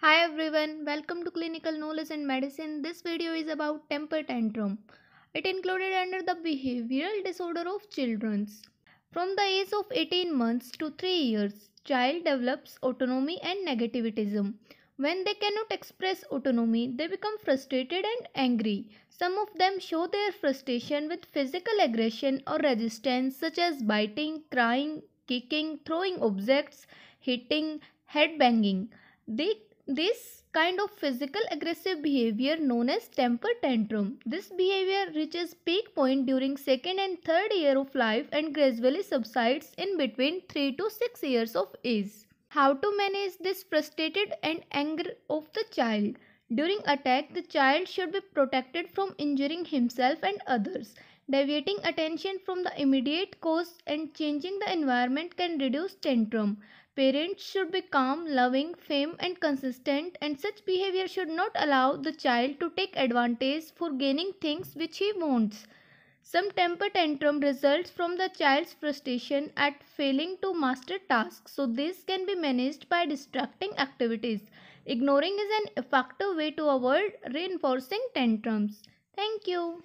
Hi everyone, welcome to Clinical Knowledge in Medicine. This video is about temper tantrum. It included under the behavioral disorder of children. From the age of 18 months to 3 years, child develops autonomy and negativism. When they cannot express autonomy, they become frustrated and angry. Some of them show their frustration with physical aggression or resistance such as biting, crying, kicking, throwing objects, hitting, head banging. They this kind of physical aggressive behavior known as temper tantrum. This behavior reaches peak point during second and third year of life and gradually subsides in between 3 to 6 years of age. How to manage this frustrated and anger of the child? During attack, the child should be protected from injuring himself and others. Deviating attention from the immediate cause and changing the environment can reduce tantrum. Parents should be calm, loving, firm and consistent and such behavior should not allow the child to take advantage for gaining things which he wants. Some temper tantrum results from the child's frustration at failing to master tasks so this can be managed by distracting activities. Ignoring is an effective way to avoid reinforcing tantrums. Thank you.